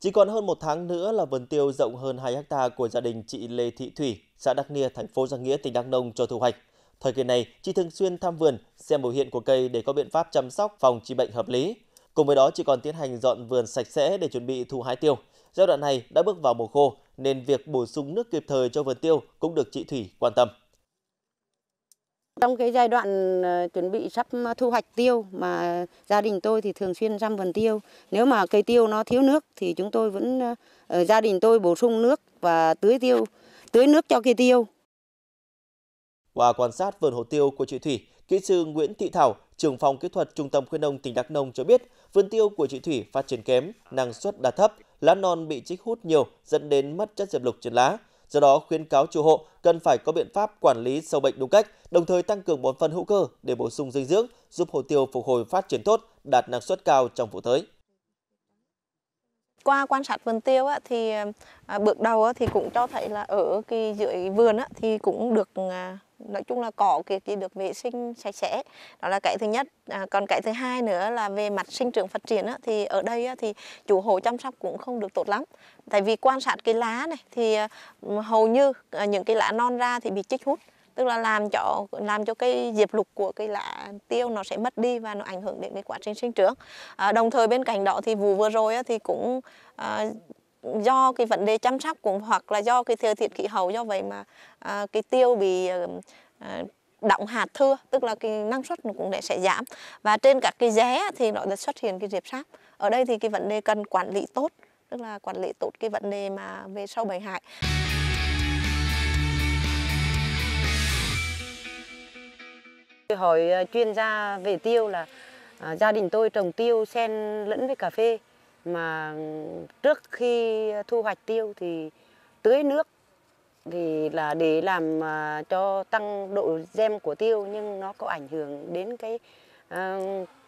Chỉ còn hơn một tháng nữa là vườn tiêu rộng hơn 2 hecta của gia đình chị Lê Thị Thủy, xã Đắc Nia, thành phố Giang Nghĩa, tỉnh Đắk Nông cho thu hoạch. Thời kỳ này, chị thường xuyên thăm vườn, xem biểu hiện của cây để có biện pháp chăm sóc phòng trị bệnh hợp lý. Cùng với đó, chị còn tiến hành dọn vườn sạch sẽ để chuẩn bị thu hái tiêu. Giai đoạn này đã bước vào mùa khô, nên việc bổ sung nước kịp thời cho vườn tiêu cũng được chị Thủy quan tâm. Trong cái giai đoạn ờ, chuẩn bị sắp thu hoạch tiêu mà gia đình tôi thì thường xuyên răm vần tiêu. Nếu mà cây tiêu nó thiếu nước thì chúng tôi vẫn ờ, ờ, gia đình tôi bổ sung nước và tưới tiêu, tưới nước cho cây tiêu. Qua quan sát vườn hồ tiêu của chị Thủy, kỹ sư Nguyễn Thị Thảo, trưởng phòng kỹ thuật Trung tâm khuyến nông tỉnh Đắk Nông cho biết, vườn tiêu của chị Thủy phát triển kém, năng suất đạt thấp, lá non bị chích hút nhiều dẫn đến mất chất diệp lục trên lá. Do đó, khuyến cáo chủ hộ cần phải có biện pháp quản lý sâu bệnh đúng cách, đồng thời tăng cường bón phân hữu cơ để bổ sung dinh dưỡng, giúp hồ tiêu phục hồi phát triển tốt, đạt năng suất cao trong vụ tới. Qua quan sát vườn tiêu thì à, bước đầu thì cũng cho thấy là ở cái dưới vườn thì cũng được à, nói chung là cỏ kia thì được vệ sinh sạch sẽ đó là cái thứ nhất à, còn cái thứ hai nữa là về mặt sinh trưởng phát triển á, thì ở đây á, thì chủ hồ chăm sóc cũng không được tốt lắm tại vì quan sát cái lá này thì à, hầu như à, những cái lá non ra thì bị chích hút tức là làm cho làm cho cây diệp lục của cây lá tiêu nó sẽ mất đi và nó ảnh hưởng đến cái quá trình sinh trưởng à, đồng thời bên cạnh đó thì vụ vừa rồi á, thì cũng à, do cái vấn đề chăm sóc cũng hoặc là do cái thời tiết khí hậu do vậy mà à, cái tiêu bị à, ờ, ờ, động hạt thưa tức là cái năng suất nó cũng sẽ giảm và trên các cái ré thì nó sẽ xuất hiện cái diệp sáp ở đây thì cái vấn đề cần quản lý tốt tức là quản lý tốt cái vấn đề mà về sâu bệnh hại hỏi ờ, chuyên gia về tiêu là à, gia đình tôi trồng tiêu xen lẫn với cà phê mà trước khi thu hoạch tiêu thì tưới nước thì là để làm à, cho tăng độ gem của tiêu nhưng nó có ảnh hưởng đến cái ờ,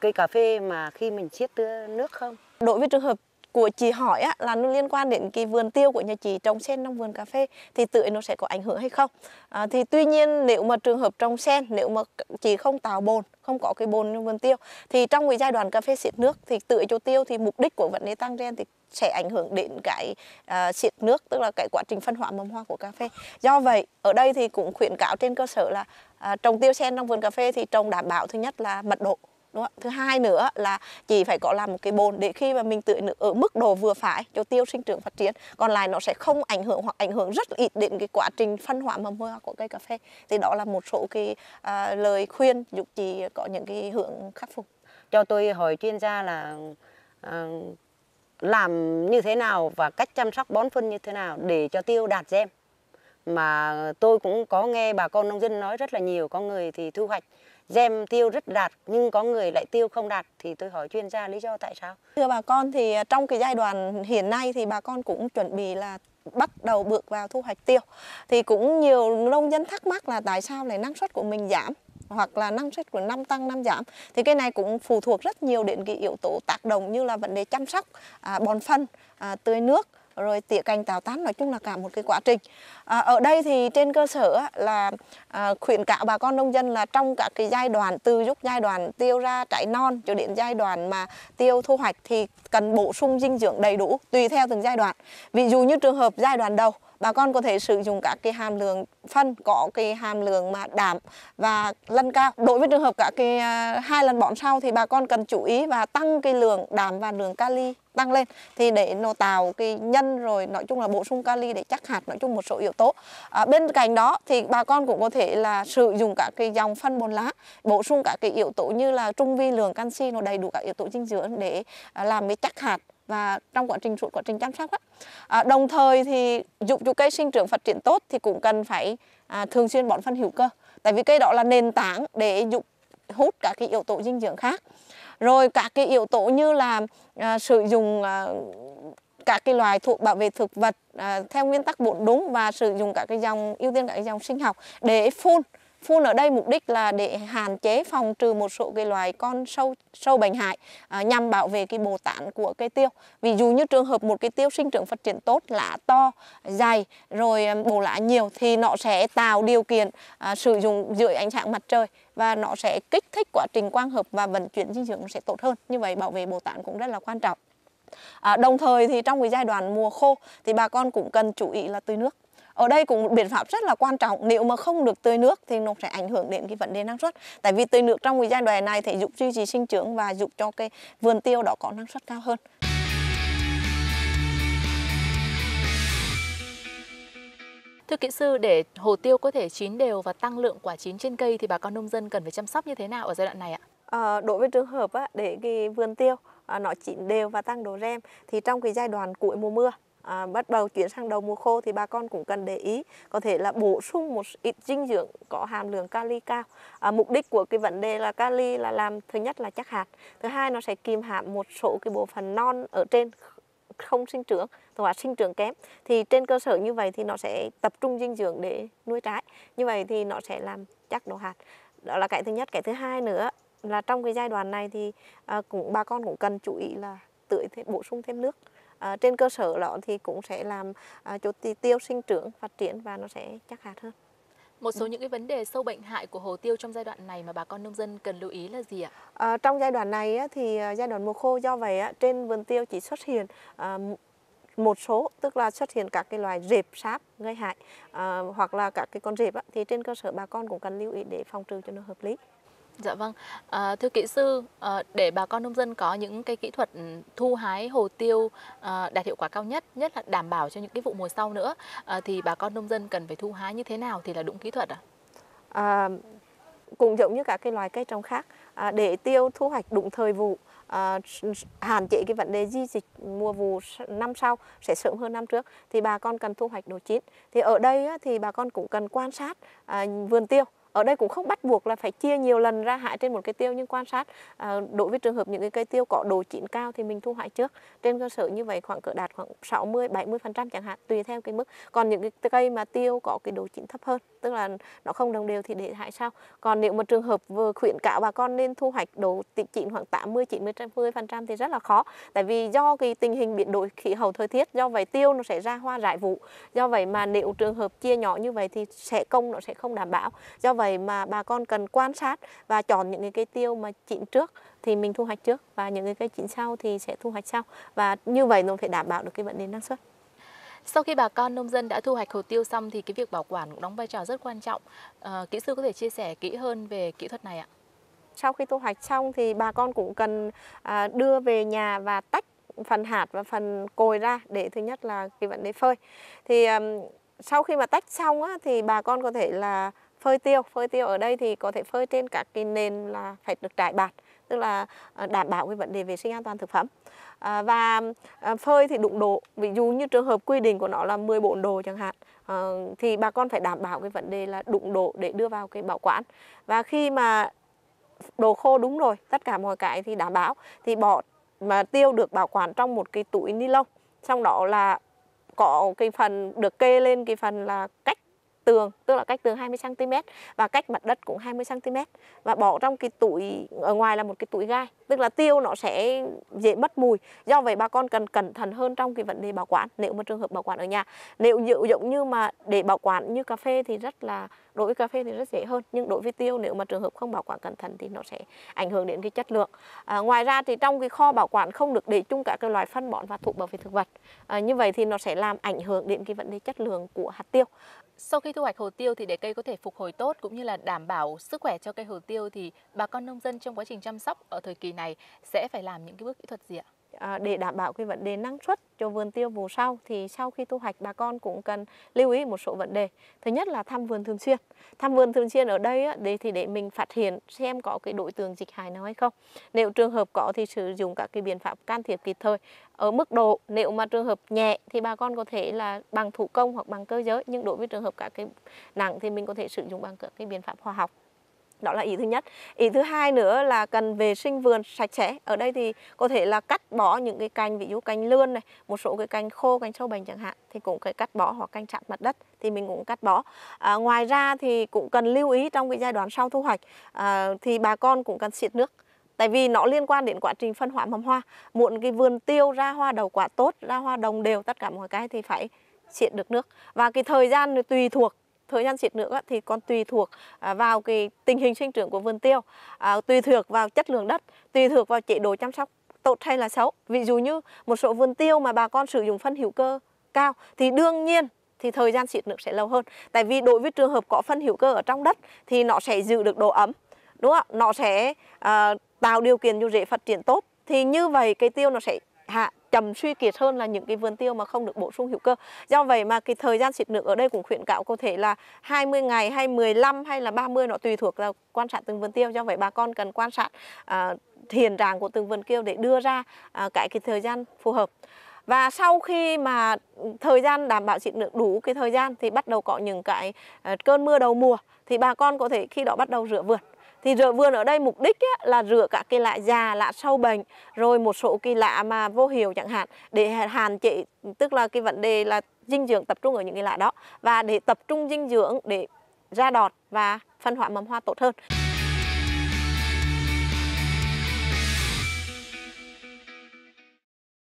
cây cà phê mà khi mình chiết tưới nước không? Đối với trường hợp của chị hỏi á, là nó liên quan đến cái vườn tiêu của nhà chị trồng sen trong vườn cà phê thì tự nó sẽ có ảnh hưởng hay không à, thì tuy nhiên nếu mà trường hợp trồng sen nếu mà chị không tạo bồn không có cái bồn trong vườn tiêu thì trong cái giai đoạn cà phê xịt nước thì tự cho tiêu thì mục đích của vấn đề tăng gen thì sẽ ảnh hưởng đến cái uh, à, xịt nước tức là cái quá trình phân hóa mầm hoa của cà phê do vậy ở đây thì cũng khuyến cáo trên cơ sở là uh, trồng tiêu sen trong vườn cà phê thì trồng đảm bảo thứ nhất là mật độ đúng không? thứ hai nữa là chỉ phải có làm một cái bồn để khi mà mình tưới nước ở mức độ vừa phải cho tiêu sinh trưởng phát triển còn lại nó sẽ không ảnh hưởng hoặc ảnh hưởng rất ít đến cái quá trình phân hóa mầm hoa của cây cà phê thì đó là một số cái à, lời khuyên giúp chị có những cái hướng khắc phục cho tôi hỏi chuyên gia là à, làm như thế nào và cách chăm sóc bón phân như thế nào để cho tiêu đạt gem mà tôi cũng có nghe bà con nông dân nói rất là nhiều có người thì thu hoạch dèm tiêu rất đạt nhưng có người lại tiêu không đạt thì tôi hỏi chuyên gia lý do tại sao? Thưa bà con thì trong cái giai đoạn hiện nay thì bà con cũng chuẩn bị là bắt đầu bước vào thu hoạch tiêu thì cũng nhiều nông dân thắc mắc là tại sao lại năng suất của mình giảm hoặc là năng suất của năm tăng năm giảm thì cái này cũng phụ thuộc rất nhiều đến cái yếu tố tác động như là vấn đề chăm sóc à, bón phân à, tưới nước rồi tỉa cành táo tán nói chung là cả một cái quá trình à, ở đây thì trên cơ sở là à, khuyến cáo bà con nông dân là trong các cái giai đoạn từ lúc giai đoạn tiêu ra trái non cho đến giai đoạn mà tiêu thu hoạch thì cần bổ sung dinh dưỡng đầy đủ tùy theo từng giai đoạn ví dụ như trường hợp giai đoạn đầu bà con có thể sử dụng các cái hàm lượng phân có cái hàm lượng mà đảm và lân cao đối với trường hợp cả cái à, hai lần bón sau thì bà con cần chú ý và tăng cái lượng đảm và lượng kali tăng lên thì để nó tạo cái nhân rồi nói chung là bổ sung kali để chắc hạt nói chung một số yếu tố à, bên cạnh đó thì bà con cũng có thể là sử dụng cả cái dòng phân bón lá bổ sung cả cái yếu tố như là trung vi lượng canxi nó đầy đủ các yếu tố dinh dưỡng để à, làm cái chắc hạt và trong quá trình suốt quá trình chăm sóc đó À, đồng thời thì dụng cho cây sinh trưởng phát triển tốt thì cũng cần phải à, thường xuyên bón phân hữu cơ tại vì cây đó là nền tảng để dụng hút các cái yếu tố dinh dưỡng khác rồi các cái yếu tố như là à, sử dụng à, các cái loài thuộc bảo vệ thực vật à, theo nguyên tắc bốn đúng và sử dụng các cái dòng ưu tiên các cái dòng sinh học để phun Phun ở đây mục đích là để hạn chế phòng trừ một số cái loài con sâu sâu bệnh hại à, nhằm bảo vệ cái bồ tán của cây tiêu. Vì dù như trường hợp một cây tiêu sinh trưởng phát triển tốt, lá to, dày rồi à, bộ lá nhiều thì nó sẽ tạo điều kiện à, sử dụng dưới ánh sáng mặt trời và nó sẽ kích thích quá trình quang hợp và vận chuyển dinh dưỡng sẽ tốt hơn. Như vậy bảo vệ bồ tán cũng rất là quan trọng. À, đồng thời thì trong cái giai đoạn mùa khô thì bà con cũng cần chú ý là tưới nước ở đây cũng một biện pháp rất là quan trọng nếu mà không được tưới nước thì nó sẽ ảnh hưởng đến cái vấn đề năng suất tại vì tưới nước trong cái giai đoạn này thì giúp duy trì sinh trưởng và giúp cho cái vườn tiêu đó có năng suất cao hơn Thưa kỹ sư, để hồ tiêu có thể chín đều và tăng lượng quả chín trên cây thì bà con nông dân cần phải chăm sóc như thế nào ở giai đoạn này ạ? À, đối với trường hợp á, để cái vườn tiêu ờ, nó chín đều và tăng độ rem thì trong cái giai đoạn cuối mùa mưa à, bắt đầu chuyển sang đầu mùa khô thì bà con cũng cần để ý có thể là bổ sung một ít dinh dưỡng có hàm lượng kali cao à, mục đích của cái vấn đề là kali là làm thứ nhất là chắc hạt thứ hai nó sẽ kìm hãm một số cái bộ phận non ở trên không sinh trưởng và sinh trưởng kém thì trên cơ sở như vậy thì nó sẽ tập trung dinh dưỡng để nuôi trái như vậy thì nó sẽ làm chắc độ hạt đó là cái thứ nhất cái thứ hai nữa là trong cái giai đoạn này thì à, cũng bà con cũng cần chú ý là tưới thêm bổ sung thêm nước à, trên cơ sở đó thì cũng sẽ làm à, cho tiêu sinh trưởng phát triển và nó sẽ chắc hạt hơn một số ừ. những cái vấn đề sâu bệnh hại của hồ tiêu trong giai đoạn này mà bà con nông dân cần lưu ý là gì ạ? À, trong giai đoạn này thì giai đoạn mùa khô do vậy trên vườn tiêu chỉ xuất hiện một số tức là xuất hiện các cái loài rệp sáp gây hại hoặc là các cái con rệp thì trên cơ sở bà con cũng cần lưu ý để phòng trừ cho nó hợp lý. Dạ vâng, à, thưa kỹ sư, à, để bà con nông dân có những cái kỹ thuật ừ, thu hái hồ tiêu à, đạt hiệu quả cao nhất, nhất là đảm bảo cho những cái vụ mùa sau nữa, à, thì bà con nông dân cần phải thu hái như thế nào thì là đúng kỹ thuật ạ? À? À, cũng giống như cả cái loài cây trồng khác, à, để tiêu thu hoạch đúng thời vụ, à, hạn chế cái vấn đề di dịch mùa vụ năm sau sẽ sớm hơn năm trước, thì bà con cần thu hoạch đồ chín. Thì ở đây thì bà con cũng cần quan sát à, vườn tiêu ở đây cũng không bắt buộc là phải chia nhiều lần ra hại trên một cây tiêu nhưng quan sát à, đối với trường hợp những cái cây tiêu có độ chín cao thì mình thu hoại trước trên cơ sở như vậy khoảng cỡ đạt khoảng 60 70 phần trăm chẳng hạn tùy theo cái mức còn những cái cây mà tiêu có cái độ chín thấp hơn tức là nó không đồng đều thì để hại sau còn nếu một trường hợp vừa khuyến cáo bà con nên thu hoạch độ chín khoảng 80 90 phần trăm thì rất là khó tại vì do cái tình hình biến đổi khí hậu thời tiết do vậy tiêu nó sẽ ra hoa rải vụ do vậy mà nếu trường hợp chia nhỏ như vậy thì sẽ công nó sẽ không đảm bảo do vậy vậy mà bà con cần quan sát và chọn những cái cây tiêu mà chín trước thì mình thu hoạch trước và những cái cây chín sau thì sẽ thu hoạch sau và như vậy nó phải đảm bảo được cái vấn đề năng suất sau khi bà con nông dân đã thu hoạch hồ tiêu xong thì cái việc bảo quản cũng đóng vai trò rất quan trọng. À, kỹ sư có thể chia sẻ kỹ hơn về kỹ thuật này ạ? Sau khi thu hoạch xong thì bà con cũng cần à, đưa về nhà và tách phần hạt và phần cồi ra để thứ nhất là cái vấn đề phơi. Thì à, sau khi mà tách xong á, thì bà con có thể là phơi tiêu phơi tiêu ở đây thì có thể phơi trên các cái nền là phải được trải bạt tức là ờ, đảm bảo cái vấn đề vệ sinh an toàn thực phẩm à, và ờ, phơi thì đụng độ ví dụ như trường hợp quy định của nó là 14 độ chẳng hạn à, thì bà con phải đảm bảo cái vấn đề là đụng độ để đưa vào cái bảo quản và khi mà đồ khô đúng rồi tất cả mọi cái thì đảm bảo thì bỏ mà tiêu được bảo quản trong một cái túi ni lông trong đó là có cái phần được kê lên cái phần là cách tường tức là cách tường 20 cm và cách mặt đất cũng 20 cm và bỏ trong cái túi ở ngoài là một cái túi gai tức là tiêu nó sẽ dễ mất mùi do vậy bà con cần cẩn thận hơn trong cái vấn đề bảo quản nếu mà trường hợp bảo quản ở nhà nếu dự như mà để bảo quản như cà phê thì rất là đối với cà phê thì rất dễ hơn nhưng đối với tiêu nếu mà trường hợp không bảo quản cẩn thận thì nó sẽ ảnh hưởng đến cái chất lượng à, ngoài ra thì trong cái kho bảo quản không được để chung cả các loại phân bón và thuốc bảo vệ thực vật à, như vậy thì nó sẽ làm ảnh hưởng đến cái vấn đề chất lượng của hạt tiêu sau khi khi thu hoạch hồ tiêu thì để cây có thể phục hồi tốt cũng như là đảm bảo sức khỏe cho cây hồ tiêu thì bà con nông dân trong quá trình chăm sóc ở thời kỳ này sẽ phải làm những cái bước kỹ thuật gì ạ? À, để đảm bảo cái vấn đề năng suất cho vườn tiêu vụ sau thì sau khi thu hoạch bà con cũng cần lưu ý một số vấn đề thứ nhất là thăm vườn thường xuyên thăm vườn thường xuyên ở đây để thì để mình phát hiện xem có cái đối tượng dịch hại nào hay không nếu trường hợp có thì sử dụng các cái biện pháp can thiệp kịp thời ở mức độ nếu mà trường hợp nhẹ thì bà con có thể là bằng thủ công hoặc bằng cơ giới nhưng đối với trường hợp các cái nặng thì mình có thể sử dụng bằng các cái biện pháp hóa học đó là ý thứ nhất ý thứ hai nữa là cần vệ sinh vườn sạch sẽ ở đây thì có thể là cắt bỏ những cái cành ví dụ cành lươn này một số cái cành khô cành sâu bệnh chẳng hạn thì cũng phải cắt bỏ hoặc cành chặn mặt đất thì mình cũng cắt bỏ à, ngoài ra thì cũng cần lưu ý trong cái giai đoạn sau thu hoạch à, thì bà con cũng cần xịt nước tại vì nó liên quan đến quá trình phân hóa mầm hoa muộn cái vườn tiêu ra hoa đầu quả tốt ra hoa đồng đều tất cả mọi cái thì phải xịt được nước và cái thời gian tùy thuộc thời gian siết nước thì còn tùy thuộc à, vào cái tình hình sinh trưởng của vườn tiêu, à, tùy thuộc vào chất lượng đất, tùy thuộc vào chế độ chăm sóc tốt hay là xấu. Ví dụ như một số vườn tiêu mà bà con sử dụng phân hữu cơ cao thì đương nhiên thì thời gian xịt nước sẽ lâu hơn. Tại vì đối với trường hợp có phân hữu cơ ở trong đất thì nó sẽ giữ được độ ấm, đúng không? Nó sẽ uh, tạo điều kiện cho rễ phát triển tốt. Thì như vậy cây tiêu nó sẽ hạ chậm suy kiệt hơn là những cái vườn tiêu mà không được bổ sung hữu cơ. Do vậy mà cái thời gian xịt nước ở đây cũng khuyến cáo có thể là 20 ngày hay 15 hay là 30 nó tùy thuộc vào quan sát từng vườn tiêu. Do vậy bà con cần quan sát à, hiện trạng của từng vườn tiêu để đưa ra à, cái cái thời gian phù hợp. Và sau khi mà thời gian đảm bảo xịt nước đủ cái thời gian thì bắt đầu có những cái à, cơn mưa đầu mùa thì bà con có thể khi đó bắt đầu rửa vườn thì rửa vườn ở đây mục đích á, là rửa các cây lạ già lạ sâu bệnh rồi một số cây lạ mà vô hiệu chẳng hạn để hạn chế tức là cái vấn đề là dinh dưỡng tập trung ở những cái lạ đó và để tập trung dinh dưỡng để ra đọt và phân hóa mầm hoa tốt hơn